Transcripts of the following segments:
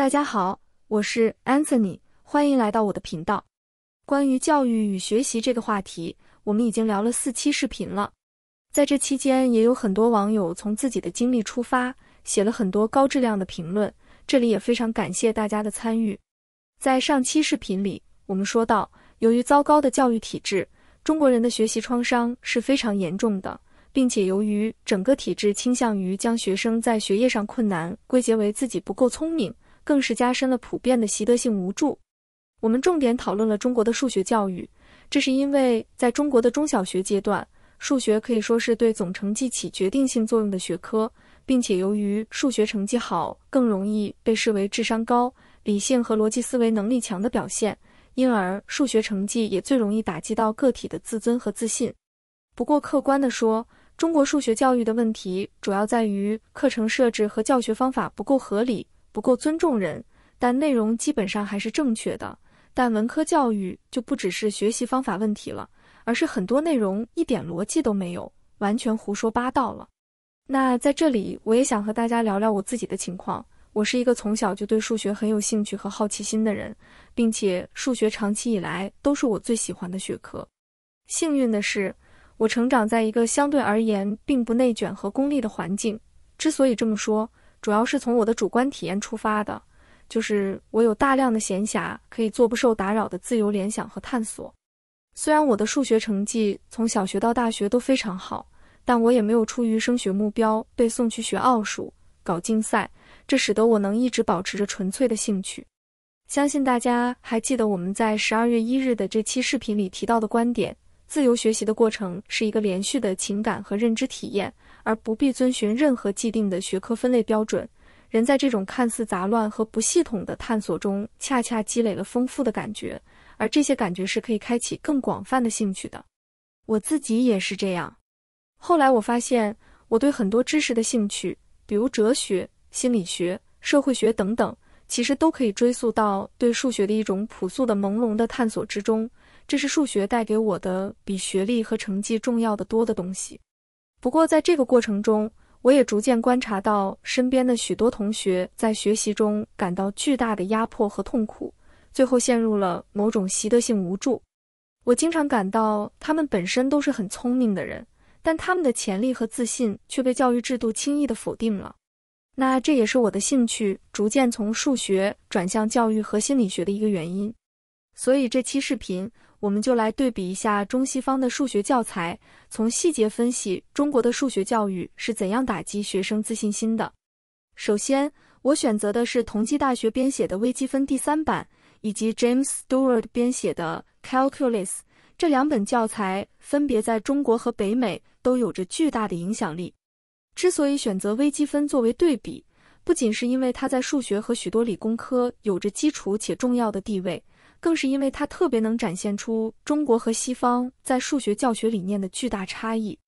大家好，我是 Anthony，欢迎来到我的频道。关于教育与学习这个话题，我们已经聊了四期视频了。在这期间，也有很多网友从自己的经历出发，写了很多高质量的评论。这里也非常感谢大家的参与。在上期视频里，我们说到，由于糟糕的教育体制，中国人的学习创伤是非常严重的，并且由于整个体制倾向于将学生在学业上困难归结为自己不够聪明。更是加深了普遍的习得性无助。我们重点讨论了中国的数学教育，这是因为在中国的中小学阶段，数学可以说是对总成绩起决定性作用的学科，并且由于数学成绩好更容易被视为智商高、理性和逻辑思维能力强的表现，因而数学成绩也最容易打击到个体的自尊和自信。不过，客观地说，中国数学教育的问题主要在于课程设置和教学方法不够合理。不够尊重人，但内容基本上还是正确的。但文科教育就不只是学习方法问题了，而是很多内容一点逻辑都没有，完全胡说八道了。那在这里，我也想和大家聊聊我自己的情况。我是一个从小就对数学很有兴趣和好奇心的人，并且数学长期以来都是我最喜欢的学科。幸运的是，我成长在一个相对而言并不内卷和功利的环境。之所以这么说，主要是从我的主观体验出发的，就是我有大量的闲暇可以做不受打扰的自由联想和探索。虽然我的数学成绩从小学到大学都非常好，但我也没有出于升学目标被送去学奥数、搞竞赛，这使得我能一直保持着纯粹的兴趣。相信大家还记得我们在十二月一日的这期视频里提到的观点：自由学习的过程是一个连续的情感和认知体验。而不必遵循任何既定的学科分类标准。人在这种看似杂乱和不系统的探索中，恰恰积累了丰富的感觉，而这些感觉是可以开启更广泛的兴趣的。我自己也是这样。后来我发现，我对很多知识的兴趣，比如哲学、心理学、社会学等等，其实都可以追溯到对数学的一种朴素的朦胧的探索之中。这是数学带给我的比学历和成绩重要的多的东西。不过，在这个过程中，我也逐渐观察到身边的许多同学在学习中感到巨大的压迫和痛苦，最后陷入了某种习得性无助。我经常感到他们本身都是很聪明的人，但他们的潜力和自信却被教育制度轻易的否定了。那这也是我的兴趣逐渐从数学转向教育和心理学的一个原因。所以，这期视频。我们就来对比一下中西方的数学教材，从细节分析中国的数学教育是怎样打击学生自信心的。首先，我选择的是同济大学编写的《微积分》第三版，以及 James Stewart 编写的《Calculus》。这两本教材分别在中国和北美都有着巨大的影响力。之所以选择微积分作为对比，不仅是因为它在数学和许多理工科有着基础且重要的地位。更是因为它特别能展现出中国和西方在数学教学理念的巨大差异。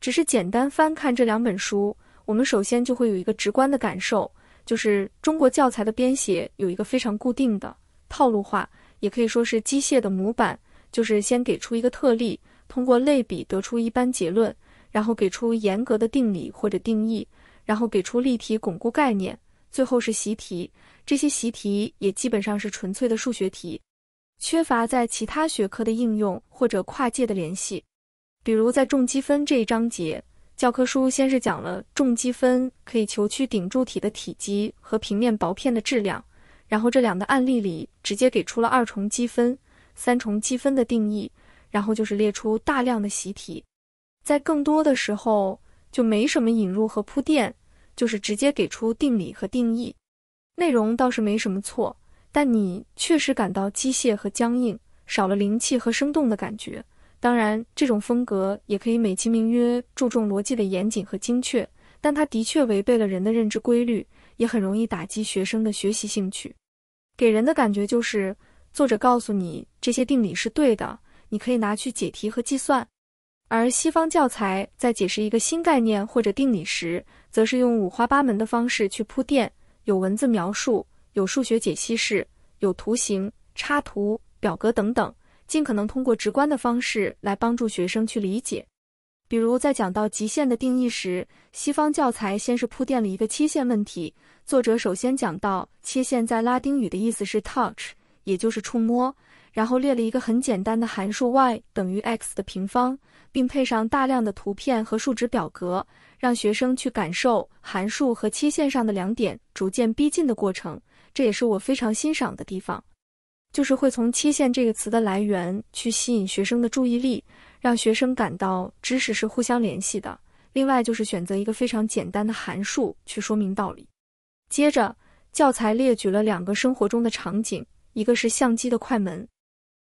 只是简单翻看这两本书，我们首先就会有一个直观的感受，就是中国教材的编写有一个非常固定的套路化，也可以说是机械的模板，就是先给出一个特例，通过类比得出一般结论，然后给出严格的定理或者定义，然后给出例题巩固概念，最后是习题。这些习题也基本上是纯粹的数学题。缺乏在其他学科的应用或者跨界的联系，比如在重积分这一章节，教科书先是讲了重积分可以求取顶柱体的体积和平面薄片的质量，然后这两个案例里直接给出了二重积分、三重积分的定义，然后就是列出大量的习题，在更多的时候就没什么引入和铺垫，就是直接给出定理和定义，内容倒是没什么错。但你确实感到机械和僵硬，少了灵气和生动的感觉。当然，这种风格也可以美其名曰注重逻辑的严谨和精确，但它的确违背了人的认知规律，也很容易打击学生的学习兴趣，给人的感觉就是作者告诉你这些定理是对的，你可以拿去解题和计算。而西方教材在解释一个新概念或者定理时，则是用五花八门的方式去铺垫，有文字描述。有数学解析式，有图形、插图、表格等等，尽可能通过直观的方式来帮助学生去理解。比如在讲到极限的定义时，西方教材先是铺垫了一个切线问题。作者首先讲到切线在拉丁语的意思是 touch，也就是触摸，然后列了一个很简单的函数 y 等于 x 的平方，并配上大量的图片和数值表格，让学生去感受函数和切线上的两点逐渐逼近的过程。这也是我非常欣赏的地方，就是会从“切线”这个词的来源去吸引学生的注意力，让学生感到知识是互相联系的。另外，就是选择一个非常简单的函数去说明道理。接着，教材列举了两个生活中的场景，一个是相机的快门。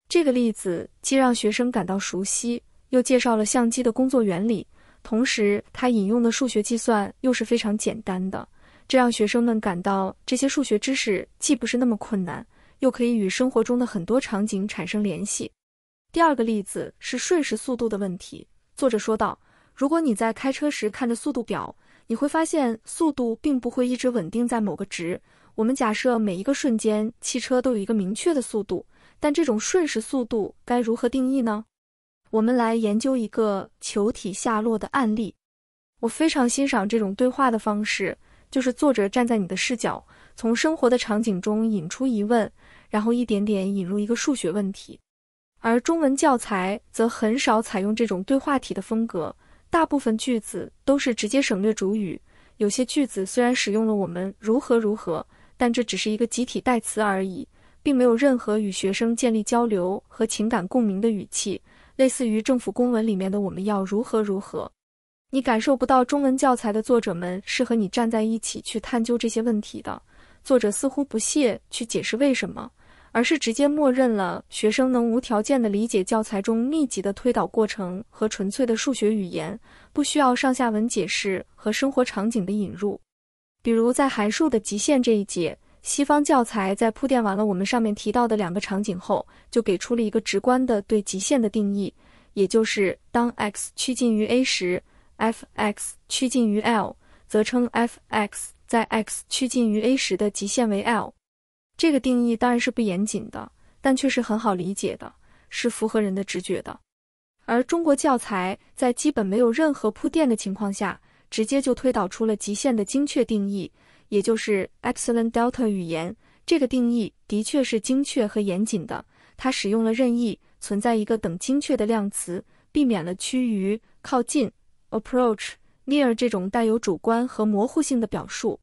这个例子既让学生感到熟悉，又介绍了相机的工作原理，同时它引用的数学计算又是非常简单的。这让学生们感到这些数学知识既不是那么困难，又可以与生活中的很多场景产生联系。第二个例子是瞬时速度的问题。作者说道：“如果你在开车时看着速度表，你会发现速度并不会一直稳定在某个值。我们假设每一个瞬间汽车都有一个明确的速度，但这种瞬时速度该如何定义呢？我们来研究一个球体下落的案例。我非常欣赏这种对话的方式。”就是作者站在你的视角，从生活的场景中引出疑问，然后一点点引入一个数学问题。而中文教材则很少采用这种对话体的风格，大部分句子都是直接省略主语。有些句子虽然使用了“我们如何如何”，但这只是一个集体代词而已，并没有任何与学生建立交流和情感共鸣的语气，类似于政府公文里面的“我们要如何如何”。你感受不到中文教材的作者们是和你站在一起去探究这些问题的。作者似乎不屑去解释为什么，而是直接默认了学生能无条件的理解教材中密集的推导过程和纯粹的数学语言，不需要上下文解释和生活场景的引入。比如在函数的极限这一节，西方教材在铺垫完了我们上面提到的两个场景后，就给出了一个直观的对极限的定义，也就是当 x 趋近于 a 时。f(x) 趋近于 l，则称 f(x) 在 x 趋近于 a 时的极限为 l。这个定义当然是不严谨的，但却是很好理解的，是符合人的直觉的。而中国教材在基本没有任何铺垫的情况下，直接就推导出了极限的精确定义，也就是 epsilon delta 语言。这个定义的确是精确和严谨的，它使用了任意存在一个等精确的量词，避免了趋于靠近。Approach near 这种带有主观和模糊性的表述，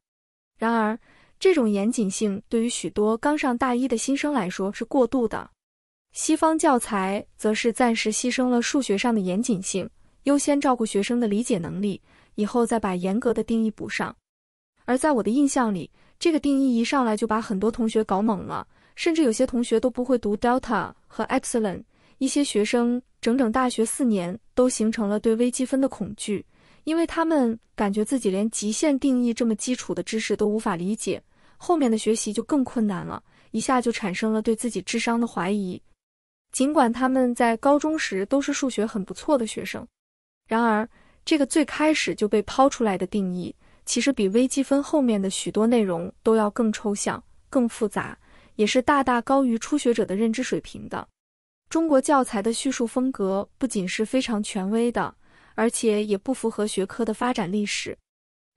然而这种严谨性对于许多刚上大一的新生来说是过度的。西方教材则是暂时牺牲了数学上的严谨性，优先照顾学生的理解能力，以后再把严格的定义补上。而在我的印象里，这个定义一上来就把很多同学搞懵了，甚至有些同学都不会读 delta 和 epsilon。一些学生。整整大学四年都形成了对微积分的恐惧，因为他们感觉自己连极限定义这么基础的知识都无法理解，后面的学习就更困难了，一下就产生了对自己智商的怀疑。尽管他们在高中时都是数学很不错的学生，然而这个最开始就被抛出来的定义，其实比微积分后面的许多内容都要更抽象、更复杂，也是大大高于初学者的认知水平的。中国教材的叙述风格不仅是非常权威的，而且也不符合学科的发展历史。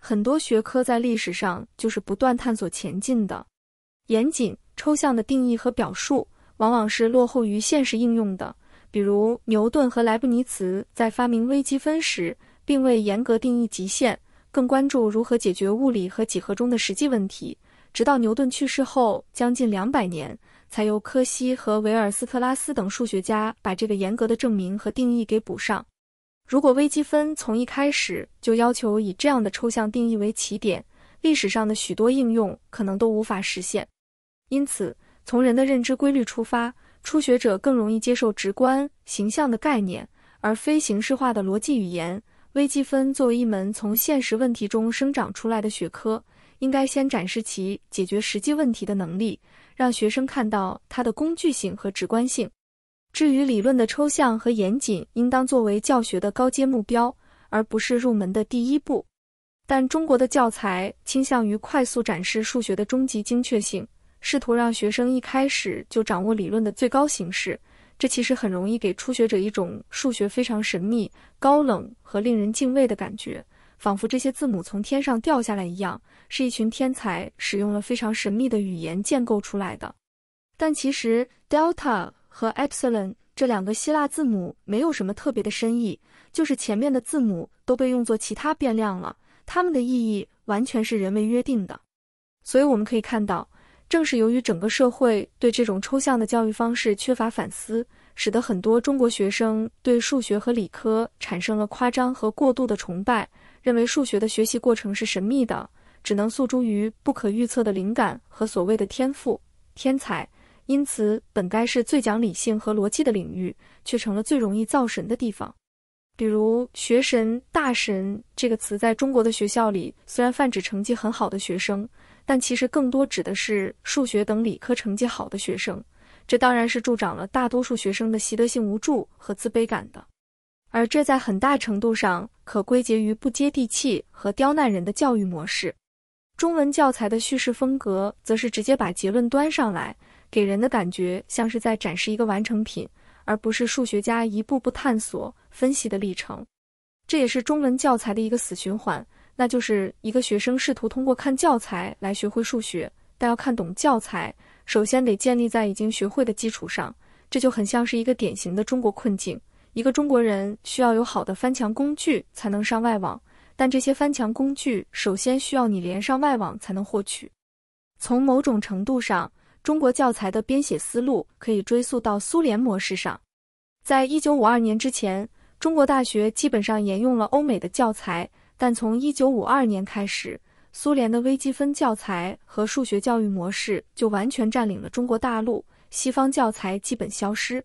很多学科在历史上就是不断探索前进的。严谨抽象的定义和表述往往是落后于现实应用的。比如牛顿和莱布尼茨在发明微积分时，并未严格定义极限，更关注如何解决物理和几何中的实际问题。直到牛顿去世后将近两百年。才由柯西和维尔斯特拉斯等数学家把这个严格的证明和定义给补上。如果微积分从一开始就要求以这样的抽象定义为起点，历史上的许多应用可能都无法实现。因此，从人的认知规律出发，初学者更容易接受直观、形象的概念，而非形式化的逻辑语言。微积分作为一门从现实问题中生长出来的学科，应该先展示其解决实际问题的能力。让学生看到它的工具性和直观性。至于理论的抽象和严谨，应当作为教学的高阶目标，而不是入门的第一步。但中国的教材倾向于快速展示数学的终极精确性，试图让学生一开始就掌握理论的最高形式。这其实很容易给初学者一种数学非常神秘、高冷和令人敬畏的感觉。仿佛这些字母从天上掉下来一样，是一群天才使用了非常神秘的语言建构出来的。但其实，Delta 和 epsilon 这两个希腊字母没有什么特别的深意，就是前面的字母都被用作其他变量了，它们的意义完全是人为约定的。所以我们可以看到，正是由于整个社会对这种抽象的教育方式缺乏反思，使得很多中国学生对数学和理科产生了夸张和过度的崇拜。认为数学的学习过程是神秘的，只能诉诸于不可预测的灵感和所谓的天赋、天才。因此，本该是最讲理性和逻辑的领域，却成了最容易造神的地方。比如“学神”“大神”这个词，在中国的学校里，虽然泛指成绩很好的学生，但其实更多指的是数学等理科成绩好的学生。这当然是助长了大多数学生的习得性无助和自卑感的。而这在很大程度上可归结于不接地气和刁难人的教育模式。中文教材的叙事风格则是直接把结论端上来，给人的感觉像是在展示一个完成品，而不是数学家一步步探索、分析的历程。这也是中文教材的一个死循环，那就是一个学生试图通过看教材来学会数学，但要看懂教材，首先得建立在已经学会的基础上，这就很像是一个典型的中国困境。一个中国人需要有好的翻墙工具才能上外网，但这些翻墙工具首先需要你连上外网才能获取。从某种程度上，中国教材的编写思路可以追溯到苏联模式上。在一九五二年之前，中国大学基本上沿用了欧美的教材，但从一九五二年开始，苏联的微积分教材和数学教育模式就完全占领了中国大陆，西方教材基本消失。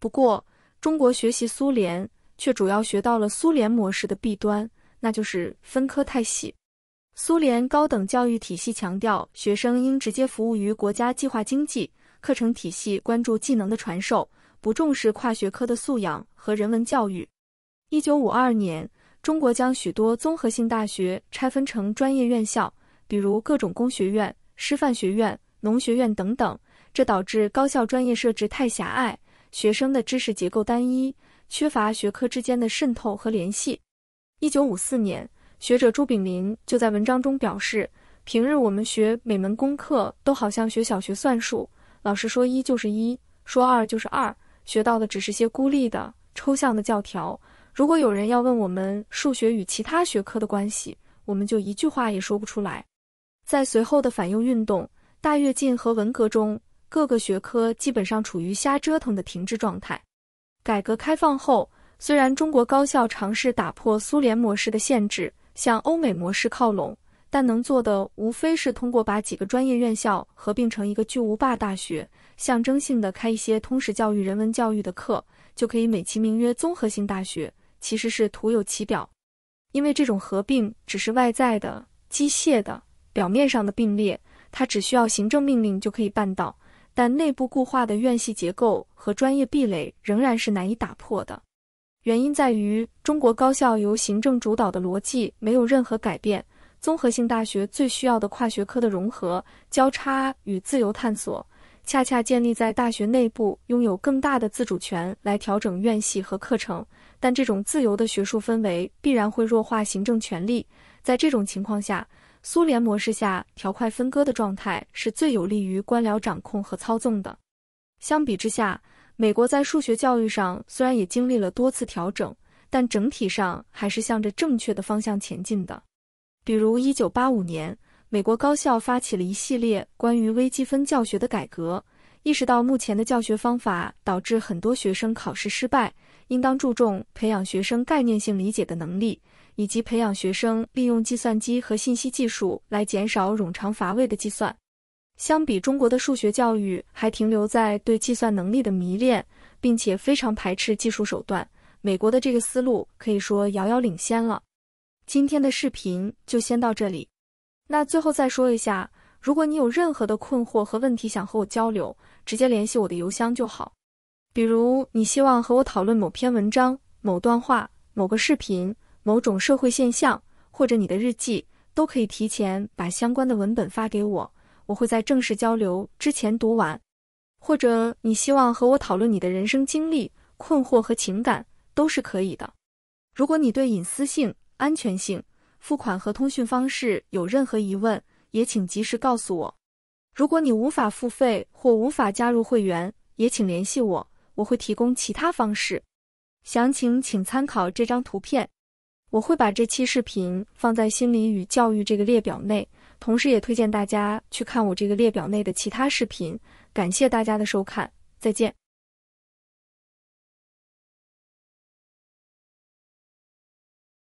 不过，中国学习苏联，却主要学到了苏联模式的弊端，那就是分科太细。苏联高等教育体系强调学生应直接服务于国家计划经济，课程体系关注技能的传授，不重视跨学科的素养和人文教育。一九五二年，中国将许多综合性大学拆分成专业院校，比如各种工学院、师范学院、农学院等等，这导致高校专业设置太狭隘。学生的知识结构单一，缺乏学科之间的渗透和联系。一九五四年，学者朱炳林就在文章中表示：“平日我们学每门功课，都好像学小学算术，老师说一就是一，说二就是二，学到的只是些孤立的、抽象的教条。如果有人要问我们数学与其他学科的关系，我们就一句话也说不出来。”在随后的反右运动、大跃进和文革中，各个学科基本上处于瞎折腾的停滞状态。改革开放后，虽然中国高校尝试打破苏联模式的限制，向欧美模式靠拢，但能做的无非是通过把几个专业院校合并成一个巨无霸大学，象征性的开一些通识教育、人文教育的课，就可以美其名曰综合性大学，其实是徒有其表。因为这种合并只是外在的、机械的、表面上的并列，它只需要行政命令就可以办到。但内部固化的院系结构和专业壁垒仍然是难以打破的。原因在于，中国高校由行政主导的逻辑没有任何改变。综合性大学最需要的跨学科的融合、交叉与自由探索，恰恰建立在大学内部拥有更大的自主权来调整院系和课程。但这种自由的学术氛围必然会弱化行政权力。在这种情况下，苏联模式下条块分割的状态是最有利于官僚掌控和操纵的。相比之下，美国在数学教育上虽然也经历了多次调整，但整体上还是向着正确的方向前进的。比如，1985年，美国高校发起了一系列关于微积分教学的改革，意识到目前的教学方法导致很多学生考试失败，应当注重培养学生概念性理解的能力。以及培养学生利用计算机和信息技术来减少冗长乏味的计算。相比中国的数学教育还停留在对计算能力的迷恋，并且非常排斥技术手段，美国的这个思路可以说遥遥领先了。今天的视频就先到这里。那最后再说一下，如果你有任何的困惑和问题想和我交流，直接联系我的邮箱就好。比如你希望和我讨论某篇文章、某段话、某个视频。某种社会现象，或者你的日记，都可以提前把相关的文本发给我，我会在正式交流之前读完。或者你希望和我讨论你的人生经历、困惑和情感，都是可以的。如果你对隐私性、安全性、付款和通讯方式有任何疑问，也请及时告诉我。如果你无法付费或无法加入会员，也请联系我，我会提供其他方式。详情请参考这张图片。我会把这期视频放在心理与教育这个列表内，同时也推荐大家去看我这个列表内的其他视频。感谢大家的收看，再见。